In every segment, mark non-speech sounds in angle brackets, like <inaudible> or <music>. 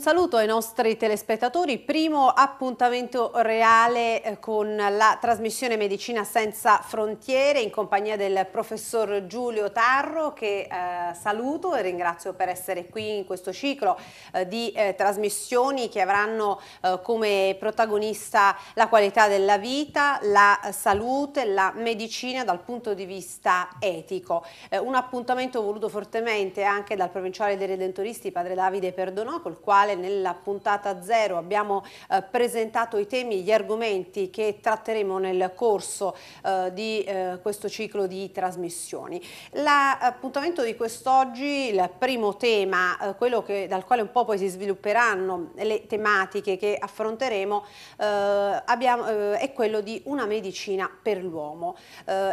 saluto ai nostri telespettatori, primo appuntamento reale eh, con la trasmissione Medicina Senza Frontiere in compagnia del professor Giulio Tarro che eh, saluto e ringrazio per essere qui in questo ciclo eh, di eh, trasmissioni che avranno eh, come protagonista la qualità della vita, la salute, la medicina dal punto di vista etico. Eh, un appuntamento voluto fortemente anche dal provinciale dei Redentoristi, padre Davide Perdonò, col quale quale nella puntata zero abbiamo eh, presentato i temi, gli argomenti che tratteremo nel corso eh, di eh, questo ciclo di trasmissioni. L'appuntamento di quest'oggi, il primo tema, eh, quello che, dal quale un po' poi si svilupperanno le tematiche che affronteremo, eh, abbiamo, eh, è quello di una medicina per l'uomo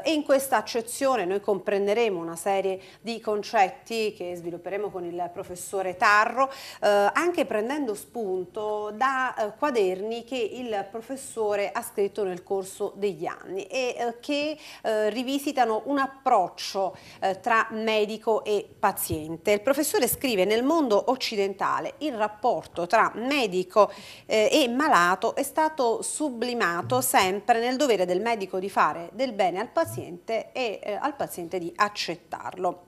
e in questa accezione noi comprenderemo una serie di concetti che svilupperemo con il professore Tarro, anche prendendo spunto da eh, quaderni che il professore ha scritto nel corso degli anni e eh, che eh, rivisitano un approccio eh, tra medico e paziente. Il professore scrive nel mondo occidentale il rapporto tra medico eh, e malato è stato sublimato sempre nel dovere del medico di fare del bene al paziente e eh, al paziente di accettarlo.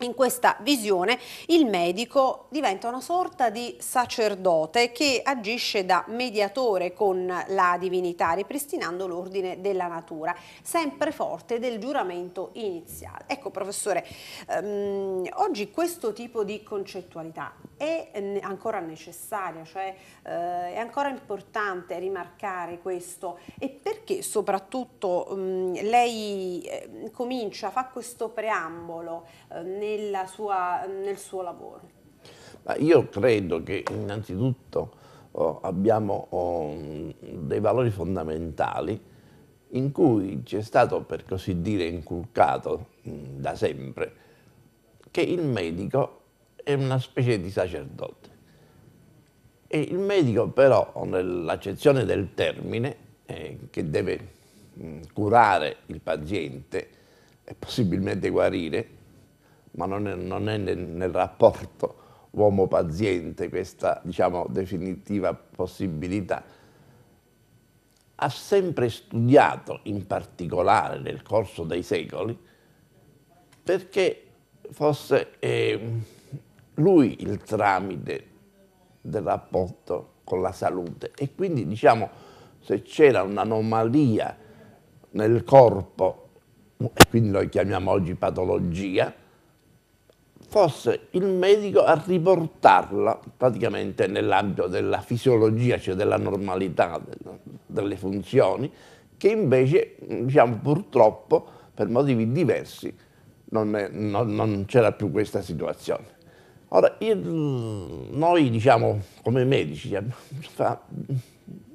In questa visione il medico diventa una sorta di sacerdote che agisce da mediatore con la divinità, ripristinando l'ordine della natura, sempre forte del giuramento iniziale. Ecco professore, ehm, oggi questo tipo di concettualità è ancora necessaria, cioè eh, è ancora importante rimarcare questo e perché soprattutto mh, mm, lei eh, comincia, fa questo preambolo eh, sua, nel suo lavoro? Ma io credo che innanzitutto oh, abbiamo oh, dei valori fondamentali in cui ci è stato per così dire inculcato mh, mm, da sempre che il medico è una specie di sacerdote. E il medico però, nell'accezione del termine, eh, che deve mh, mm, curare il paziente e possibilmente guarire, ma non è, non è nel, nel, rapporto uomo-paziente questa diciamo, definitiva possibilità, ha sempre studiato, in particolare nel corso dei secoli, perché fosse eh, lui il tramite del rapporto con la salute e quindi diciamo se c'era un'anomalia nel corpo, e quindi noi chiamiamo oggi patologia, fosse il medico a riportarla praticamente nell'ambito della fisiologia, cioè della normalità delle funzioni, che invece, diciamo, purtroppo, per motivi diversi, non, non, non c'era più questa situazione. Ora, io, noi diciamo, come medici, cioè,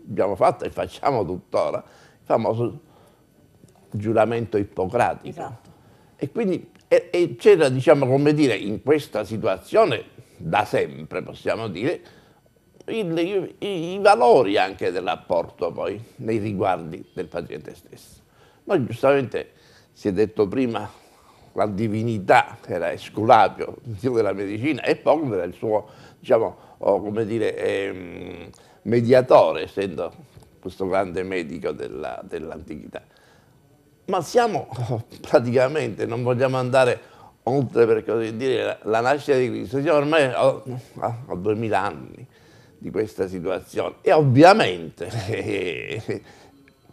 abbiamo fatto e facciamo tuttora il famoso giuramento ippocratico. Esatto. E quindi c'era, diciamo, come dire, in questa situazione da sempre, possiamo dire, il, i, i, valori anche dell'apporto poi nei riguardi del paziente stesso. Noi giustamente, si è detto prima, la divinità era Esculapio, il dio della medicina, e Poco era il suo, diciamo, oh, come dire, eh, mediatore, essendo questo grande medico dell'antichità. Dell Ma siamo oh, praticamente, non vogliamo andare oltre per così dire la, nascita di Cristo, siamo ormai oh, ah, a, a, a 2000 anni di questa situazione e ovviamente <laughs>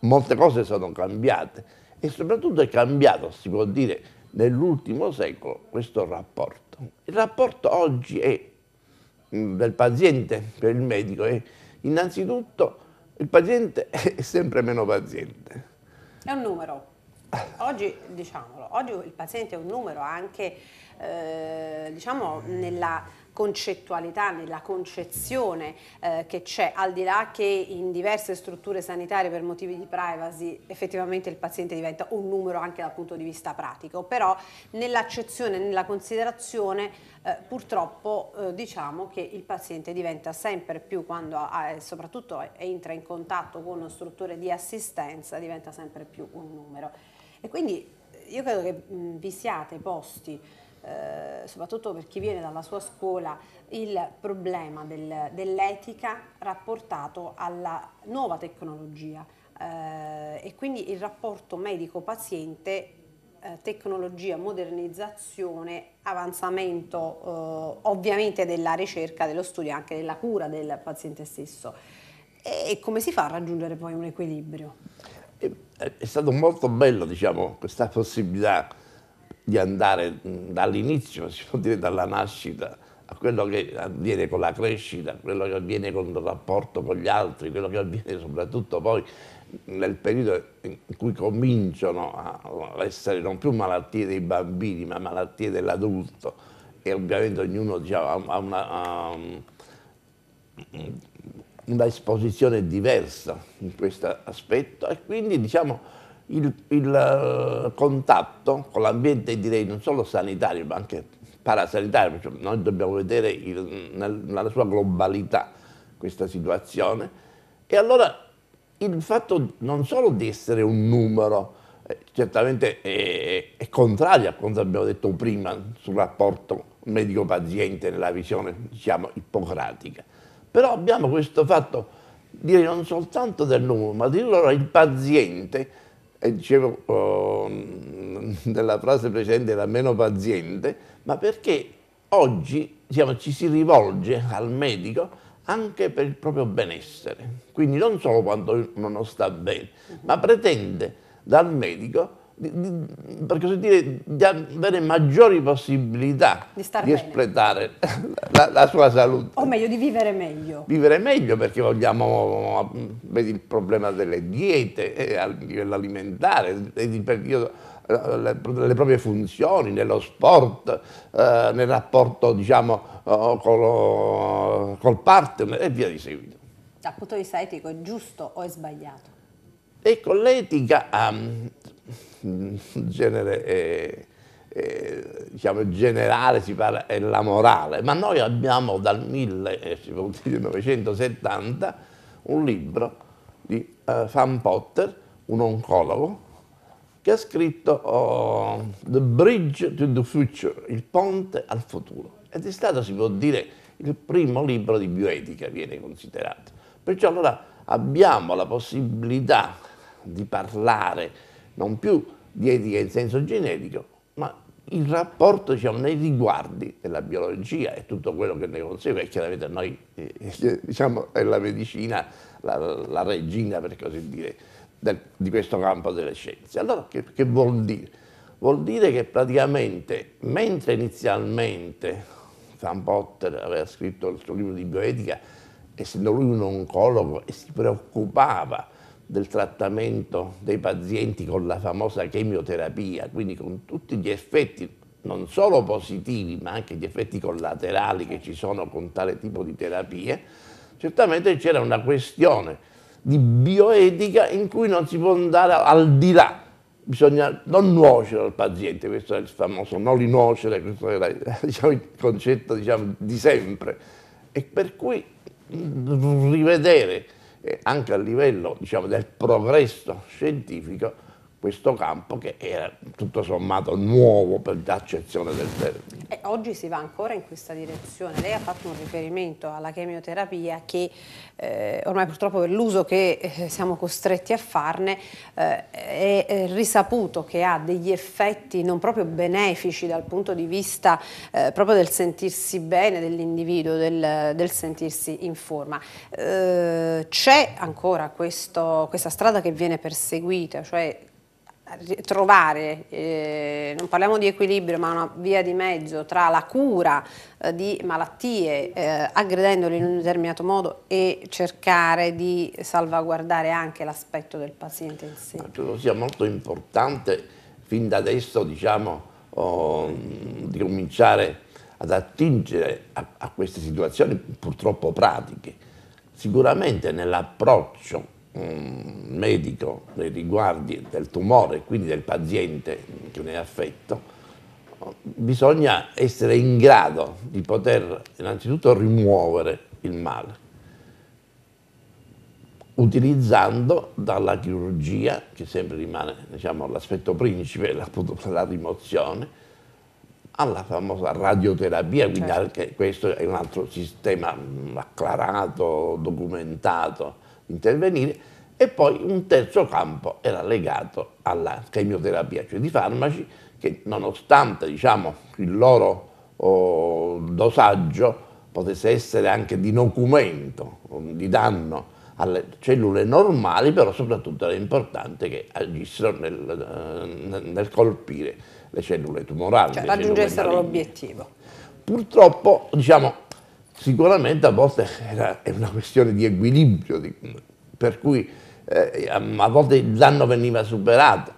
molte cose sono cambiate e soprattutto è cambiato, si può dire, nell'ultimo secolo questo rapporto. Il rapporto oggi è, mm, del paziente per il medico è innanzitutto il paziente <laughs> è sempre meno paziente. È un numero. Oggi, diciamolo, oggi il paziente è un numero anche eh, diciamo, nella concettualità, nella concezione eh, che c'è, al di là che in diverse strutture sanitarie per motivi di privacy effettivamente il paziente diventa un numero anche dal punto di vista pratico, però nell'accezione, nella considerazione eh, purtroppo eh, diciamo che il paziente diventa sempre più quando ha, soprattutto entra in contatto con strutture di assistenza diventa sempre più un numero e quindi eh, io credo che mh, vi siate posti eh, soprattutto per chi viene dalla sua scuola, il problema del, dell'etica rapportato alla nuova tecnologia eh, e quindi il rapporto medico-paziente eh, tecnologia, modernizzazione, avanzamento eh, ovviamente della ricerca, dello studio e anche della cura del paziente stesso. E, e come si fa a raggiungere poi un equilibrio? È, eh, è stato molto bello diciamo, questa possibilità di andare dall'inizio, <laughs> si può dire dalla nascita, a quello che avviene con la crescita, quello che avviene con il rapporto con gli altri, quello che avviene soprattutto poi nel periodo in cui cominciano a essere non più malattie dei bambini, ma malattie dell'adulto. E ovviamente ognuno diciamo, ha una, ha una esposizione diversa in questo aspetto e quindi diciamo il, il eh, contatto con l'ambiente, direi non solo sanitario, ma anche parasanitario, cioè noi dobbiamo vedere il, nella sua globalità questa situazione. E allora il fatto non solo di essere un numero, eh, certamente è, è, contrario a quanto abbiamo detto prima sul rapporto medico-paziente nella visione, diciamo, ippocratica. Però abbiamo questo fatto, direi non soltanto del numero, ma di allora il paziente e dicevo oh, nella frase precedente era meno paziente, ma perché oggi diciamo, ci si rivolge al medico anche per il proprio benessere, quindi non solo quando uno non sta bene, ma pretende dal medico per così dire, di avere maggiori possibilità di, di espletare la, la, sua salute. O meglio, di vivere meglio. Vivere meglio perché vogliamo, vedi il problema delle diete eh, a livello alimentare, io, le, le, proprie funzioni nello sport, eh, nel rapporto diciamo col, col partner e via di seguito. Dal punto di vista etico è giusto o è sbagliato? Ecco, l'etica um, genere è, è, diciamo, generale si parla è la morale, ma noi abbiamo dal 1970 eh, un libro di uh, Van Potter, un oncologo, che ha scritto uh, The Bridge to the Future, il ponte al futuro. Ed è stato, si può dire, il primo libro di bioetica, viene considerato. Perciò allora abbiamo la possibilità di parlare non più di etica in senso generico, ma il rapporto diciamo, nei riguardi della biologia e tutto quello che ne consegue, chiaramente a noi eh, <laughs> diciamo, è la medicina la, la, regina, per così dire, del, di questo campo delle scienze. Allora che, che vuol dire? Vuol dire che praticamente, mentre inizialmente Van Potter aveva scritto il suo libro di bioetica, essendo lui un oncologo e si preoccupava del trattamento dei pazienti con la famosa chemioterapia, quindi con tutti gli effetti non solo positivi ma anche gli effetti collaterali che ci sono con tale tipo di terapie, certamente c'era una questione di bioetica in cui non si può andare al di là, bisogna non nuocere al paziente, questo è il famoso non li nuocere, questo era <laughs> diciamo, il concetto diciamo, di sempre, e per cui rivedere anche a livello diciamo, del progresso scientifico questo campo che era tutto sommato nuovo per l'accezione del termine. E oggi si va ancora in questa direzione. Lei ha fatto un riferimento alla chemioterapia che eh, ormai purtroppo per l'uso che eh, siamo costretti a farne eh, è, risaputo che ha degli effetti non proprio benefici dal punto di vista eh, proprio del sentirsi bene dell'individuo, del, del, sentirsi in forma. Eh, c'è ancora questo, questa strada che viene perseguita, cioè trovare, eh, non parliamo di equilibrio, ma una via di mezzo tra la cura eh, di malattie eh, aggredendole in un determinato modo e cercare di salvaguardare anche l'aspetto del paziente in sé. Credo sia molto importante fin da adesso diciamo, oh, di cominciare ad attingere a, a queste situazioni purtroppo pratiche. Sicuramente nell'approccio um, medico nei riguardi del tumore, quindi del paziente che ne è affetto, bisogna essere in grado di poter innanzitutto rimuovere il male utilizzando dalla chirurgia, che sempre rimane diciamo, l'aspetto principe, <laughs> appunto la rimozione, alla famosa radioterapia, quindi certo. anche questo è un altro sistema acclarato, documentato, intervenire e poi un terzo campo era legato alla chemioterapia, cioè di farmaci che nonostante diciamo, il loro oh, dosaggio potesse essere anche di documento, di danno alle cellule normali, però soprattutto era importante che agissero nel, eh, nel colpire le cellule tumorali. Cioè raggiungessero l'obiettivo. Purtroppo, diciamo, Sicuramente a volte era, è una questione di equilibrio, di, per cui eh, a volte il danno veniva superato.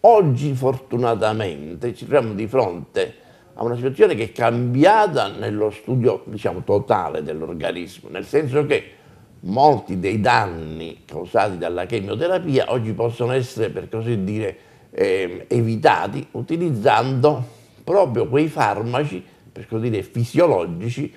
Oggi fortunatamente ci troviamo di fronte a una situazione che è cambiata nello studio diciamo, totale dell'organismo, nel senso che molti dei danni causati dalla chemioterapia oggi possono essere, per così dire, eh, evitati utilizzando proprio quei farmaci, per così dire, fisiologici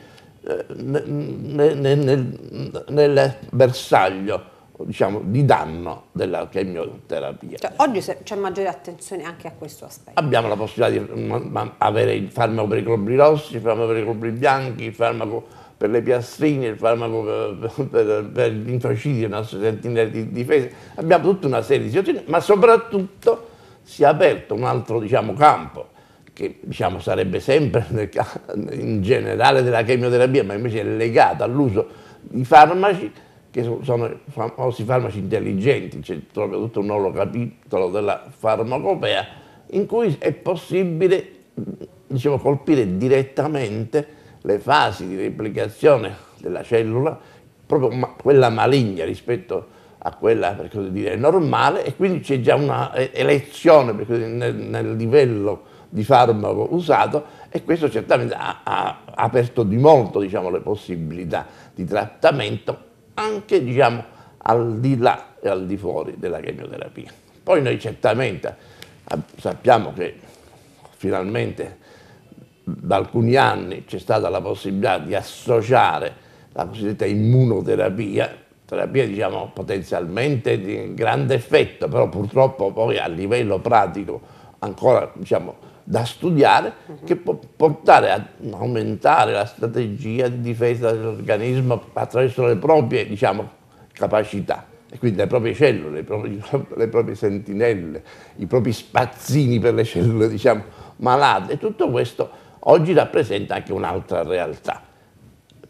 nel, nel, nel bersaglio diciamo, di danno della chemioterapia. Cioè, oggi c'è maggiore attenzione anche a questo aspetto. Abbiamo la possibilità di avere il farmaco per i globuli rossi, il farmaco per i globuli bianchi, il farmaco per le piastrine, il farmaco per, per, per gli infracidi, le nostre sentinelle di difesa. Abbiamo tutta una serie di situazioni, ma soprattutto si è aperto un altro diciamo, campo che diciamo, sarebbe sempre nel, in generale della chemioterapia, ma invece è legata all'uso di farmaci, che sono i famosi farmaci intelligenti, c'è proprio tutto un nuovo capitolo della farmacopea, in cui è possibile diciamo, colpire direttamente le fasi di replicazione della cellula, proprio ma quella maligna rispetto a quella per così dire normale e quindi c'è già una elezione per così, nel, nel livello di farmaco usato e questo certamente ha, ha aperto di molto diciamo, le possibilità di trattamento anche diciamo, al di là e al di fuori della chemioterapia. Poi noi certamente ah, sappiamo che finalmente da alcuni anni c'è stata la possibilità di associare la cosiddetta immunoterapia, terapia diciamo potenzialmente di grande effetto, però purtroppo poi a livello pratico ancora diciamo da studiare mhm. che può portare ad aumentare la strategia di difesa dell'organismo attraverso le proprie diciamo, capacità e quindi le proprie cellule, le proprie, <laughs> le proprie, sentinelle, i propri spazzini per le cellule diciamo, malate e tutto questo oggi rappresenta anche un'altra realtà.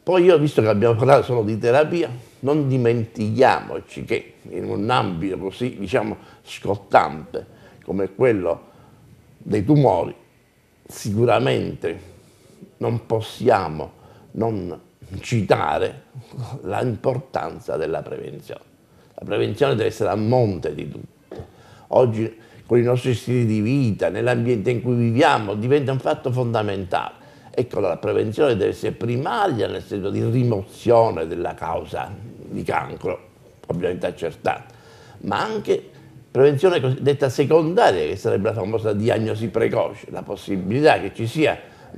Poi io, visto che abbiamo parlato solo di terapia, non dimentichiamoci che in un ambito così diciamo, scottante come quello dei tumori, sicuramente non possiamo non citare l'importanza della prevenzione. La prevenzione deve essere a monte di tutto. Oggi con i nostri stili di vita, nell'ambiente in cui viviamo, diventa un fatto fondamentale. Ecco, la prevenzione deve essere primaria nel senso di rimozione della causa di cancro, ovviamente accertata, ma anche prevenzione cosiddetta secondaria, che sarebbe la famosa diagnosi precoce, la possibilità che ci siano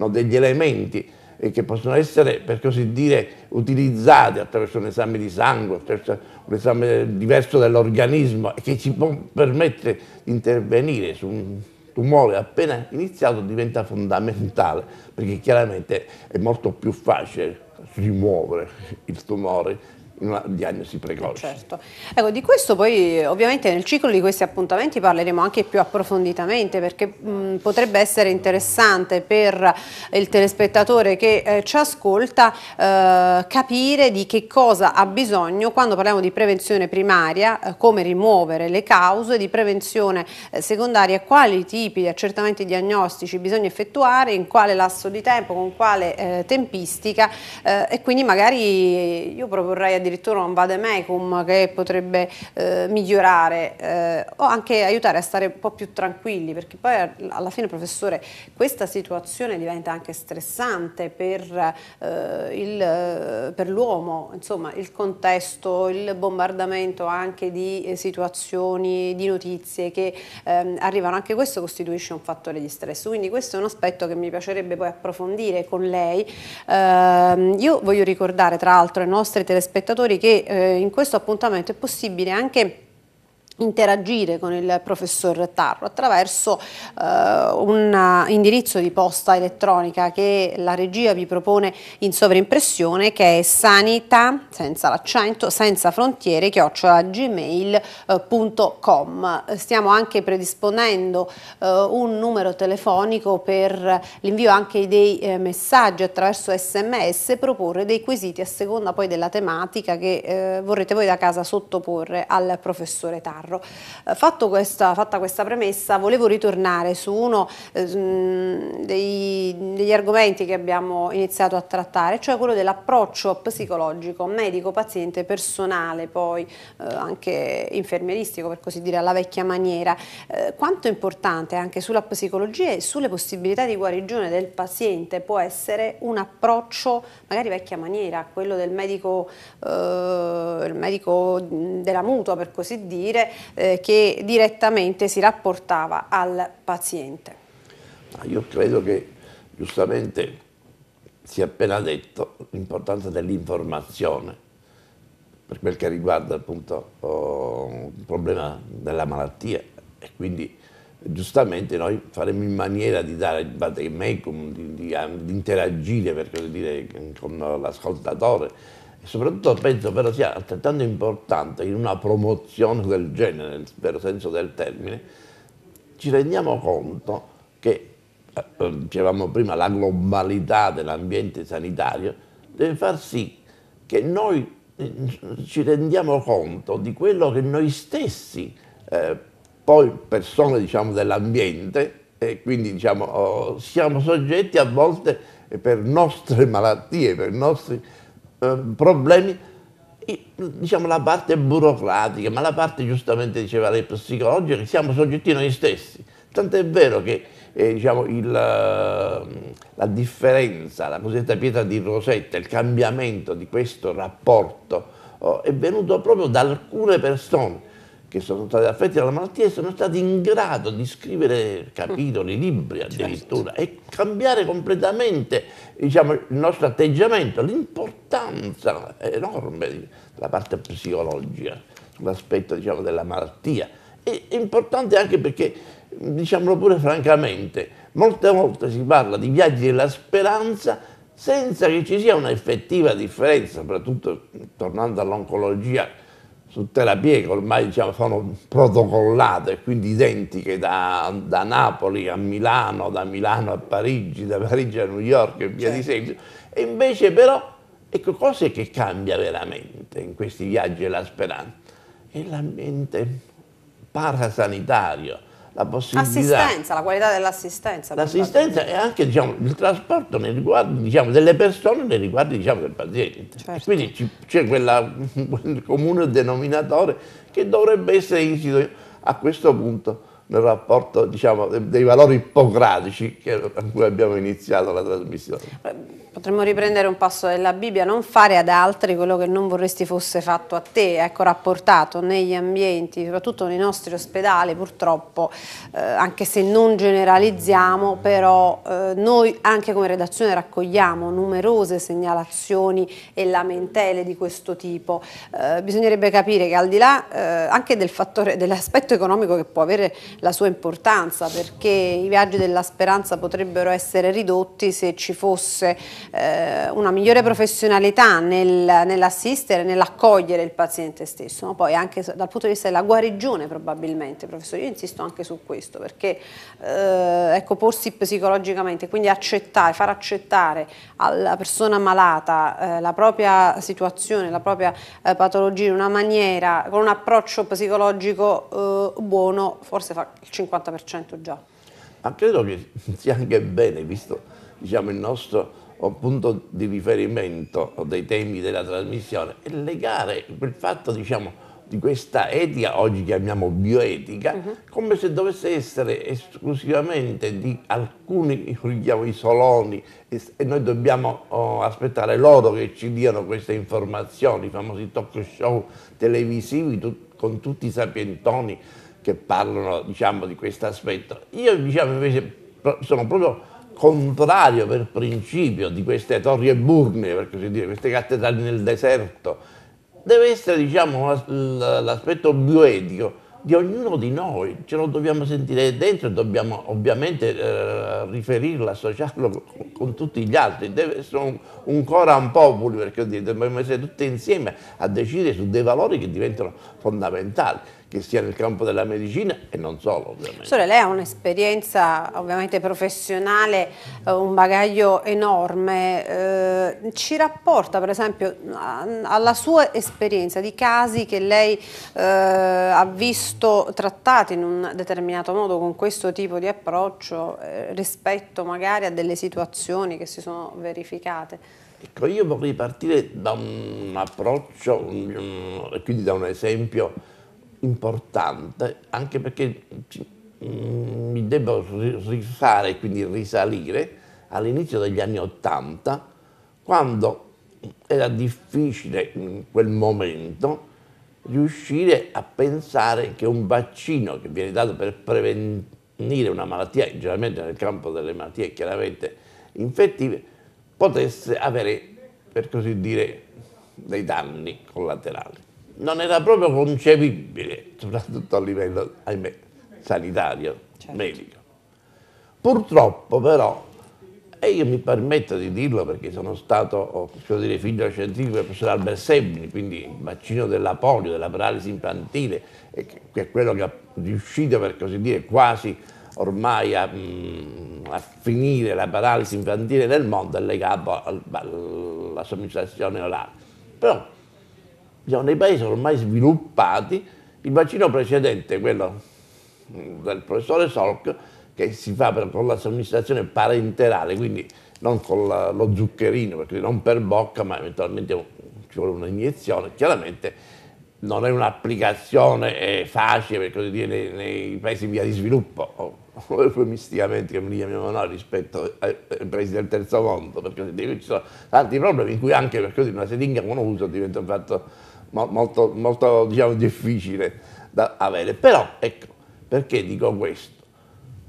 degli elementi eh, che possono essere, per così dire, utilizzati attraverso un esame di sangue, attraverso un esame diverso dell'organismo e che ci può permettere di intervenire su un tumore appena iniziato diventa fondamentale perché chiaramente è molto più facile rimuovere il tumore una diagnosi precoce. Eh, certo. Ecco, di questo poi ovviamente nel ciclo di questi appuntamenti parleremo anche più approfonditamente perché mh, potrebbe essere interessante per il telespettatore che eh, ci ascolta eh, capire di che cosa ha bisogno quando parliamo di prevenzione primaria, eh, come rimuovere le cause, di prevenzione eh, secondaria, quali tipi di accertamenti diagnostici bisogna effettuare, in quale lasso di tempo, con quale eh, tempistica e quindi magari io proporrei addirittura addirittura un vademecum che potrebbe eh, migliorare eh, o anche aiutare a stare un po' più tranquilli perché poi alla fine professore questa situazione diventa anche stressante per, eh, eh l'uomo, insomma il contesto, il bombardamento anche di eh, situazioni, di notizie che ehm, arrivano, anche questo costituisce un fattore di stress, quindi questo è un aspetto che mi piacerebbe poi approfondire con lei. Ehm, io voglio ricordare tra l'altro ai nostri telespettatori telespettatori che eh, in questo appuntamento è possibile anche interagire con il professor Tarro attraverso eh, un indirizzo di posta elettronica che la regia vi propone in sovrimpressione che è sanità senza l'accento senza frontiere chiocciola gmail.com eh, stiamo anche predisponendo eh, un numero telefonico per l'invio anche dei eh, messaggi attraverso sms proporre dei quesiti a seconda poi della tematica che eh, vorrete voi da casa sottoporre al professore Tarro ferro. Eh, questa, fatta questa premessa, volevo ritornare su uno eh, mm, dei, degli argomenti che abbiamo iniziato a trattare, cioè quello dell'approccio psicologico, medico, paziente, personale, poi eh, anche infermieristico, per così dire, alla vecchia maniera. Eh, quanto è importante anche sulla psicologia e sulle possibilità di guarigione del paziente può essere un approccio magari vecchia maniera, quello del medico, eh, medico mm, della mutua, per così dire, eh, che direttamente si rapportava al paziente. Io credo che giustamente si è appena detto l'importanza dell'informazione per quel che riguarda appunto oh, il problema della malattia e quindi giustamente noi faremo in maniera di dare il vademecum, di, di, di interagire per così dire con l'ascoltatore e soprattutto penso però sia altrettanto importante in una promozione del genere, nel vero senso del termine, ci rendiamo conto che, eh, eh, dicevamo prima, la globalità dell'ambiente sanitario deve far sì che noi eh, ci rendiamo conto di quello che noi stessi, eh, poi persone diciamo, dell'ambiente, e quindi diciamo, oh, siamo soggetti a volte per nostre malattie, per nostri eh, problemi, diciamo la parte burocratica, ma la parte giustamente diceva lei psicologica, che siamo soggetti noi stessi. Tanto è vero che eh, diciamo, il, eh, la differenza, la cosiddetta pietra di Rosetta, il cambiamento di questo rapporto oh, è venuto proprio da alcune persone che sono stati affetti dalla malattia e sono stati in grado di scrivere capitoli, mm. libri certo, addirittura certo. e cambiare completamente diciamo, il nostro atteggiamento, l'importanza enorme della parte psicologica sull'aspetto diciamo, della malattia. è importante anche perché, diciamolo pure francamente, molte volte si parla di viaggi della speranza senza che ci sia un'effettiva differenza, soprattutto tornando all'oncologia su terapie che ormai diciamo, sono protocollate, quindi identiche da, da, Napoli a Milano, da Milano a Parigi, da Parigi a New York e via certo. di seguito. E invece però, ecco, cos'è che cambia veramente in questi viaggi e la speranza? È l'ambiente parasanitario la possibilità... Assistenza, la qualità dell'assistenza. L'assistenza e anche diciamo, il trasporto nei riguardi diciamo, delle persone, nei riguardi diciamo, del paziente. Certo. Quindi c'è <laughs> quel comune denominatore che dovrebbe essere insito a questo punto nel rapporto diciamo, dei valori ippocratici con cui abbiamo iniziato la trasmissione. Potremmo riprendere un passo della Bibbia, non fare ad altri quello che non vorresti fosse fatto a te, ecco, rapportato negli ambienti, soprattutto nei nostri ospedali purtroppo, eh, anche se non generalizziamo, però eh, noi anche come redazione raccogliamo numerose segnalazioni e lamentele di questo tipo. Eh, bisognerebbe capire che al di là eh, anche del dell'aspetto economico che può avere la sua importanza perché i viaggi della speranza potrebbero essere ridotti se ci fosse eh, una migliore professionalità nel, nell'assistere, nell'accogliere il paziente stesso, no? poi anche dal punto di vista della guarigione probabilmente, professore, io insisto anche su questo perché eh, ecco, porsi psicologicamente, quindi accettare, far accettare alla persona malata eh, la propria situazione, la propria eh, patologia in una maniera, con un approccio psicologico eh, buono, forse fa il 50% già. Ma credo che sia anche bene, visto diciamo, il nostro eh, punto di riferimento dei temi della trasmissione, è legare quel fatto diciamo, di questa etica, oggi chiamiamo bioetica, uh mhm. -huh. come se dovesse essere esclusivamente di alcuni diciamo, i soloni e noi dobbiamo oh, aspettare loro che ci diano queste informazioni, i famosi talk show televisivi tut con tutti i sapientoni che parlano diciamo, di questo aspetto. Io diciamo, invece sono proprio contrario per principio di queste torri e burne, per così dire, queste cattedrali nel deserto. Deve essere diciamo, l'aspetto bioetico di ognuno di noi, ce lo dobbiamo sentire dentro e dobbiamo ovviamente eh, riferirlo, associarlo con, con, tutti gli altri, deve essere un, un coram populi perché dobbiamo essere tutti insieme a decidere su dei valori che diventano fondamentali che sia nel campo della medicina e non solo ovviamente. Sole, lei ha un'esperienza ovviamente professionale, eh, un bagaglio enorme, eh, ci rapporta per esempio alla sua esperienza di casi che lei eh, ha visto trattati in un determinato modo con questo tipo di approccio rispetto magari a delle situazioni che si sono verificate? Ecco, io vorrei partire da un approccio, quindi da un esempio importante, anche perché mm, mi debbo rifare, quindi risalire, all'inizio degli anni Ottanta, quando era difficile in quel momento riuscire a pensare che un vaccino che viene dato per prevenire una malattia, generalmente nel campo delle malattie chiaramente infettive, potesse avere, per così dire, dei danni collaterali non era proprio concepibile, soprattutto a livello, ahimè, sanitario, certo. medico. Purtroppo però, e io mi permetto di dirlo perché sono stato dire, figlio scientifico del professor Albert Sebni, quindi il vaccino della polio, della paralisi infantile, che è quello che ha riuscito per così dire quasi ormai a, mm, a finire la paralisi infantile nel mondo è legato alla somministrazione orale. Però Diciamo, nei paesi ormai sviluppati il vaccino precedente, quello del professore Solk, che si fa per, con la somministrazione parenterale, quindi non con la, lo zuccherino, perché non per bocca, ma eventualmente ci vuole un'iniezione, chiaramente non è un'applicazione facile, per così dire, nei, nei paesi in via di sviluppo, o, oh, o <laughs> eufemisticamente che li chiamiamo noi rispetto ai, ai, paesi del terzo mondo, perché ci sono tanti problemi in cui anche per così dire, una sedinga con uno usa diventa un fatto molto, molto diciamo, difficile da avere. Però ecco, perché dico questo?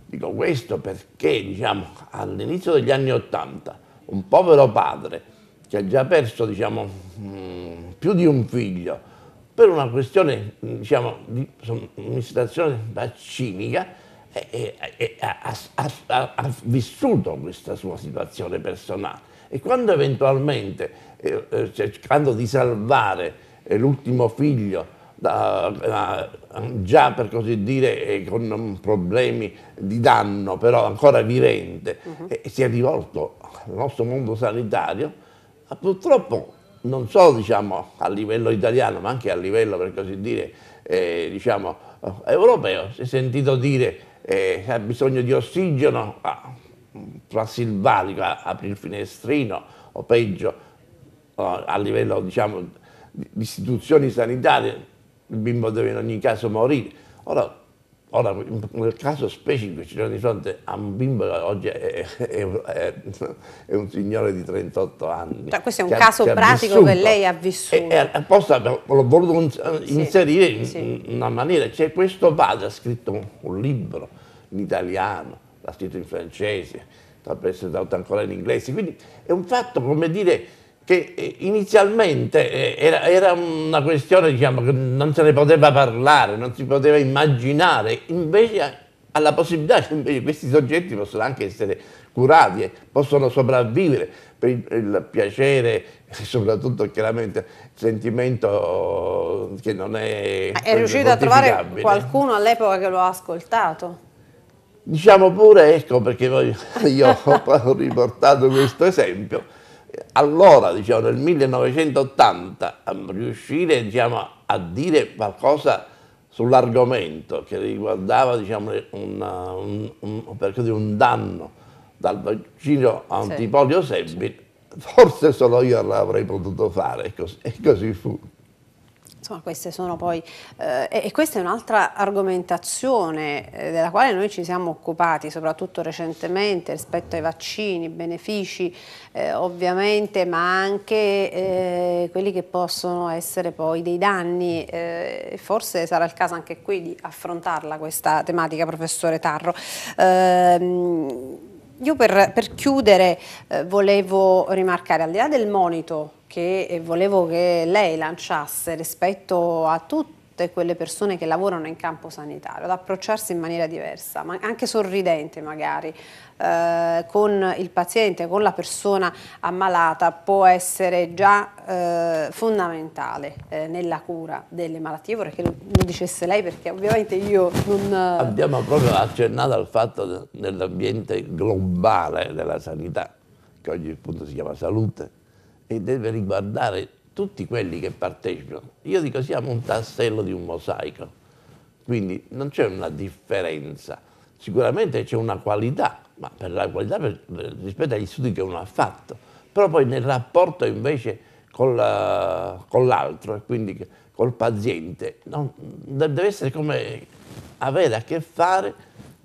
Dico questo perché diciamo, all'inizio degli anni Ottanta un povero padre che ha già perso diciamo, mm, più di un figlio per una questione diciamo, di somministrazione vaccinica e, e, e ha, ha, ha, vissuto questa sua situazione personale e quando eventualmente eh, eh cercando di salvare è l'ultimo figlio, da, già per così dire eh, con mm, problemi di danno, però ancora vivente, uh-huh. e si è rivolto al nostro mondo sanitario, purtroppo non solo diciamo, a livello italiano, ma anche a livello, per così dire, eh, diciamo, eh, europeo, si è sentito dire eh, che ha bisogno di ossigeno, ah, fra silvanico, apri il finestrino, o peggio, a livello diciamo, di istituzioni sanitarie, il bimbo deve in ogni caso morire. Ora, ora nel caso specifico ci sono di fronte a un bimbo che oggi è, è, è, è un signore di 38 anni. Cioè, questo è un caso ha, pratico che, che, lei ha vissuto. E, apposta l'ho voluto inserire sì, in, sì. una maniera. C'è questo padre, ha scritto un, libro in italiano, l'ha scritto in francese, l'ha presentato ancora in inglese, quindi è un fatto, come dire, che eh, inizialmente eh, era, era una questione diciamo, che non se ne poteva parlare, non si poteva immaginare, invece alla possibilità che <laughs> invece questi soggetti possono anche essere curati, e possono sopravvivere per il, piacere <laughs> e soprattutto chiaramente il sentimento che non è... È riuscito a trovare qualcuno all'epoca che lo ha ascoltato? Diciamo pure, ecco perché <laughs> io ho riportato questo esempio, allora, diciamo, nel 1980, riuscire diciamo, a dire qualcosa sull'argomento che riguardava diciamo, una, un, un, un, danno dal vaccino antipolio sì. Sebbi, forse solo io l'avrei potuto fare e così, e così fu. Insomma, queste sono poi, eh, e questa è un'altra argomentazione eh, della quale noi ci siamo occupati, soprattutto recentemente rispetto ai vaccini, benefici eh, ovviamente, ma anche eh, quelli che possono essere poi dei danni. Eh, forse sarà il caso anche qui di affrontarla questa tematica, professore Tarro. Ehm, io per, per chiudere eh, volevo rimarcare, al di là del monito che eh, volevo che lei lanciasse rispetto a tutte quelle persone che lavorano in campo sanitario, ad approcciarsi in maniera diversa, ma anche sorridente magari, eh, con il paziente, con la persona ammalata può essere già eh, fondamentale eh, nella cura delle malattie. Vorrei che lo, lo, dicesse lei perché ovviamente io non... Abbiamo proprio accennato al fatto dell'ambiente globale della sanità, che oggi appunto si chiama salute, e deve riguardare tutti quelli che partecipano. Io dico siamo un tassello di un mosaico, quindi non c'è una differenza. Sicuramente c'è una qualità, ma per la qualità per, rispetto agli studi che uno ha fatto, però poi nel rapporto invece con l'altro e quindi col paziente non, deve essere come avere a che fare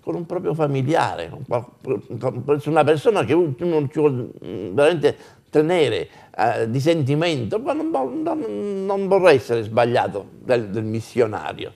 con un proprio familiare, con una persona che uno veramente tenere eh, di sentimento, ma non, non, non vorrei essere sbagliato del, del, missionario.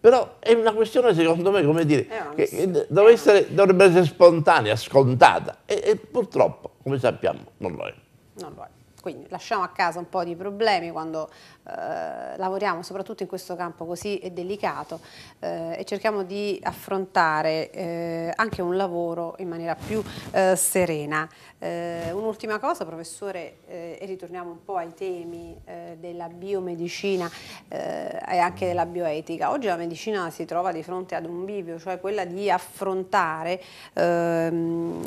Però è una questione, secondo me, come dire, che, che dovrebbe, essere, dovrebbe essere spontanea, scontata, e, e purtroppo, come sappiamo, non lo è. Non lo è. Quindi lasciamo a casa un po' di problemi quando eh, lavoriamo soprattutto in questo campo così delicato eh, e cerchiamo di affrontare eh, anche un lavoro in maniera più eh, serena. Eh, un'ultima cosa, professore, eh, e ritorniamo un po' ai temi della biomedicina e anche della bioetica. Oggi la medicina si trova di fronte ad un bivio, cioè quella di affrontare, ehm,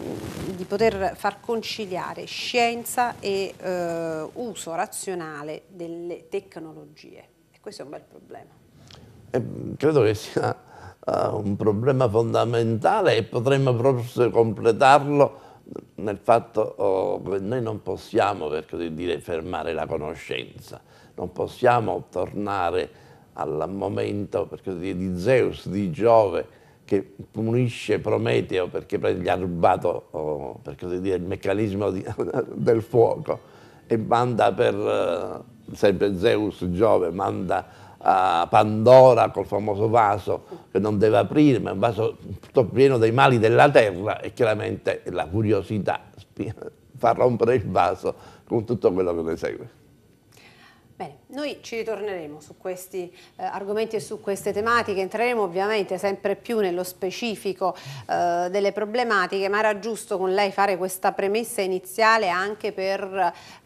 di poter far conciliare scienza e eh, uso razionale delle tecnologie. E questo è un bel problema. Eh, credo che sia uh, un problema fondamentale e potremmo forse completarlo nel fatto oh, che noi non possiamo, per così dire, fermare la conoscenza, non possiamo tornare al momento per così dire, di Zeus, di Giove, che punisce Prometeo perché gli ha rubato oh, per così dire, il meccanismo di, <laughs> del fuoco e manda per, eh, sempre Zeus, Giove, manda a Pandora col famoso vaso che non deve aprire, ma è un vaso tutto pieno dei mali della terra e chiaramente la curiosità <laughs> fa rompere il vaso con tutto quello che ne segue. Bene, noi ci ritorneremo su questi eh, argomenti e su queste tematiche, entreremo ovviamente sempre più nello specifico eh, delle problematiche, ma era giusto con lei fare questa premessa iniziale anche per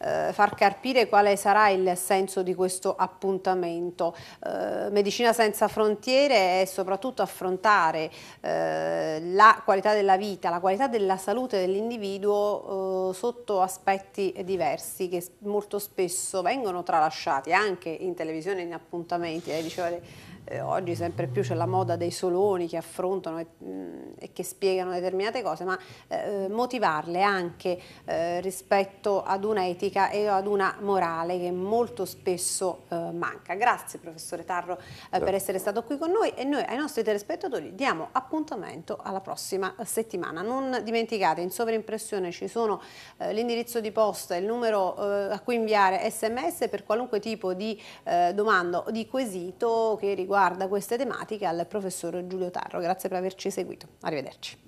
eh, far capire quale sarà il senso di questo appuntamento. Eh, medicina senza frontiere è soprattutto affrontare eh, la qualità della vita, la qualità della salute dell'individuo eh, sotto aspetti diversi che molto spesso vengono tralasciati rilasciati anche in televisione in appuntamenti, lei eh, diceva eh, oggi sempre più c'è la moda dei soloni che affrontano e, mh, mm, e che spiegano determinate cose, ma eh, motivarle anche eh, rispetto ad un'etica e ad una morale che molto spesso eh, manca. Grazie professore Tarro eh, per essere stato qui con noi e noi ai nostri telespettatori diamo appuntamento alla prossima settimana. Non dimenticate, in sovrimpressione ci sono l'indirizzo di posta il numero a cui inviare sms per qualunque qualunque tipo di eh, domanda o di quesito che riguarda queste tematiche al professor Giulio Tarro. Grazie per averci seguito. Arrivederci.